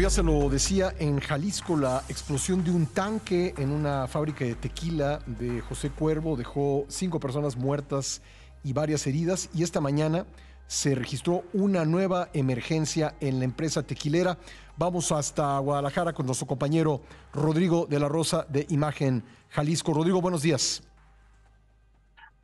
ya se lo decía, en Jalisco la explosión de un tanque en una fábrica de tequila de José Cuervo dejó cinco personas muertas y varias heridas y esta mañana se registró una nueva emergencia en la empresa tequilera. Vamos hasta Guadalajara con nuestro compañero Rodrigo de la Rosa de Imagen Jalisco. Rodrigo, buenos días.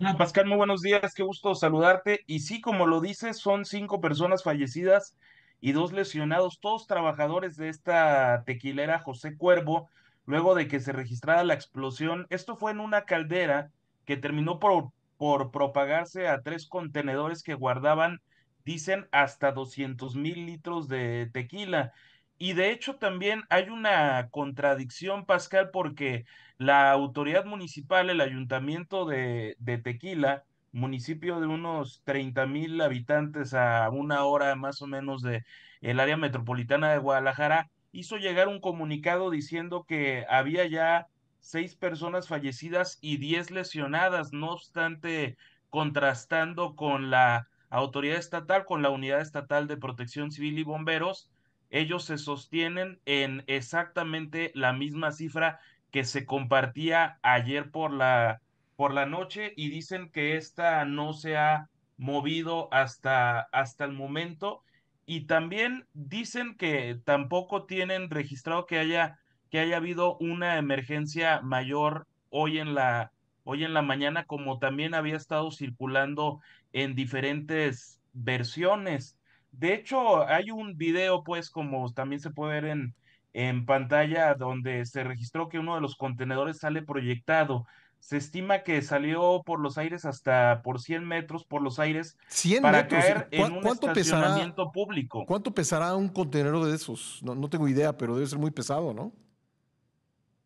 Ah, Pascal, muy buenos días, qué gusto saludarte. Y sí, como lo dices, son cinco personas fallecidas y dos lesionados, todos trabajadores de esta tequilera José Cuervo, luego de que se registrara la explosión. Esto fue en una caldera que terminó por, por propagarse a tres contenedores que guardaban, dicen, hasta 200 mil litros de tequila. Y de hecho también hay una contradicción, Pascal, porque la autoridad municipal, el ayuntamiento de, de Tequila, municipio de unos treinta mil habitantes a una hora más o menos de el área metropolitana de Guadalajara, hizo llegar un comunicado diciendo que había ya seis personas fallecidas y diez lesionadas, no obstante, contrastando con la autoridad estatal, con la unidad estatal de protección civil y bomberos, ellos se sostienen en exactamente la misma cifra que se compartía ayer por la por la noche y dicen que esta no se ha movido hasta, hasta el momento. Y también dicen que tampoco tienen registrado que haya, que haya habido una emergencia mayor hoy en la, hoy en la mañana, como también había estado circulando en diferentes versiones. De hecho, hay un video, pues, como también se puede ver en, en pantalla, donde se registró que uno de los contenedores sale proyectado se estima que salió por los aires hasta por 100 metros por los aires para caer en un ¿cuánto estacionamiento público. ¿Cuánto pesará un contenedor de esos? No, tengo idea, pero debe ser muy pesado, ¿no?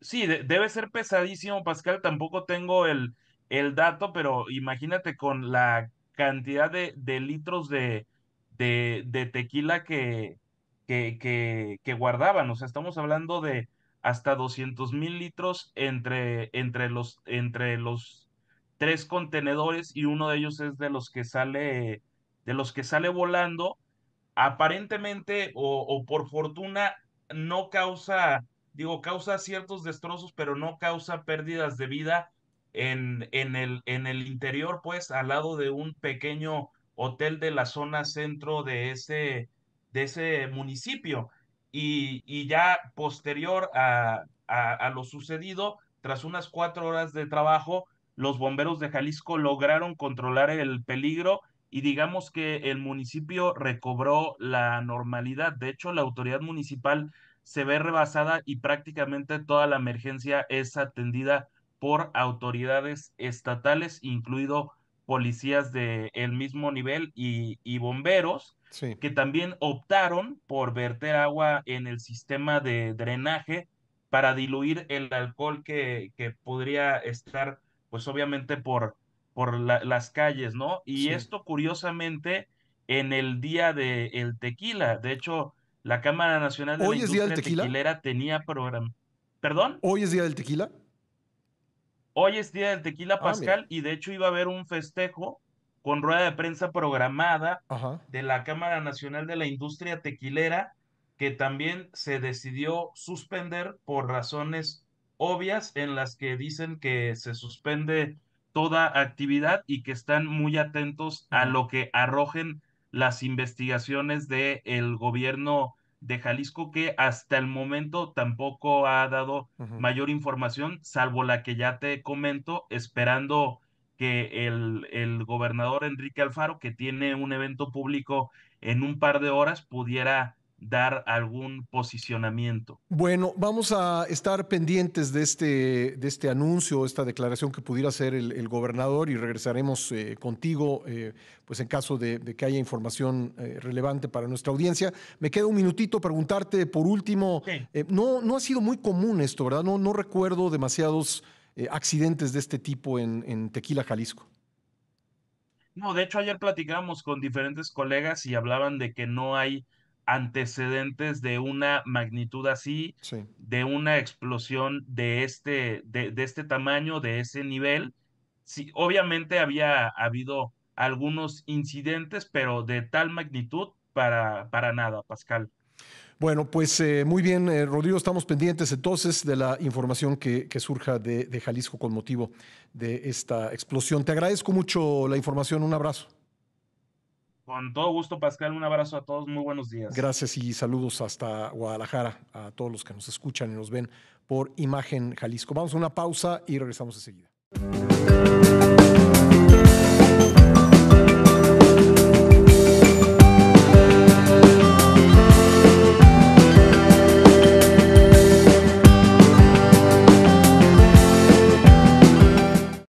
Sí, debe ser pesadísimo, Pascal. Tampoco tengo el, el dato, pero imagínate con la cantidad de, litros de, de, tequila que, que, que guardaban. O sea, estamos hablando de hasta 200 mil litros entre, entre, los, entre los tres contenedores y uno de ellos es de los que sale, de los que sale volando. Aparentemente o, o por fortuna no causa, digo, causa ciertos destrozos, pero no causa pérdidas de vida en, en, el, en el interior, pues al lado de un pequeño hotel de la zona centro de ese, de ese municipio y, ya posterior a, a lo sucedido, tras unas cuatro horas de trabajo, los bomberos de Jalisco lograron controlar el peligro y digamos que el municipio recobró la normalidad. De hecho, la autoridad municipal se ve rebasada y prácticamente toda la emergencia es atendida por autoridades estatales, incluido policías de el mismo nivel y, bomberos, que también optaron por verter agua en el sistema de drenaje para diluir el alcohol que, podría estar, pues obviamente, por, por las calles, ¿no? Y esto curiosamente en el día del el tequila. De hecho, la Cámara Nacional de la Industria Tequilera tenía programa. ¿Perdón? ¿Hoy es día del tequila? Hoy es día del tequila ah, pascal y de hecho iba a haber un festejo con rueda de prensa programada de la Cámara Nacional de la Industria Tequilera, que también se decidió suspender por razones obvias en las que dicen que se suspende toda actividad y que están muy atentos a lo que arrojen las investigaciones del el gobierno de Jalisco que hasta el momento tampoco ha dado mayor información, salvo la que ya te comento, esperando que el, el, gobernador Enrique Alfaro, que tiene un evento público en un par de horas, pudiera dar algún posicionamiento. Bueno, vamos a estar pendientes de este, de este anuncio, esta declaración que pudiera hacer el, gobernador y regresaremos eh, contigo, eh, pues en caso de, que haya información eh, relevante para nuestra audiencia. Me queda un minutito preguntarte por último, no, no ha sido muy común esto, ¿verdad? No, no recuerdo demasiados accidentes de este tipo en, en Tequila, Jalisco. No, de hecho ayer platicamos con diferentes colegas y hablaban de que no hay antecedentes de una magnitud así, de una explosión de este, de, este tamaño, de ese nivel. Sí, obviamente había habido algunos incidentes, pero de tal magnitud para, para nada, Pascal. Bueno, pues eh, muy bien, eh, Rodrigo, estamos pendientes entonces de la información que, que surja de Jalisco con motivo de esta explosión. Te agradezco mucho la información, un abrazo. Con todo gusto, Pascal. Un abrazo a todos. Muy buenos días. Gracias y saludos hasta Guadalajara a todos los que nos escuchan y nos ven por Imagen Jalisco. Vamos a una pausa y regresamos enseguida.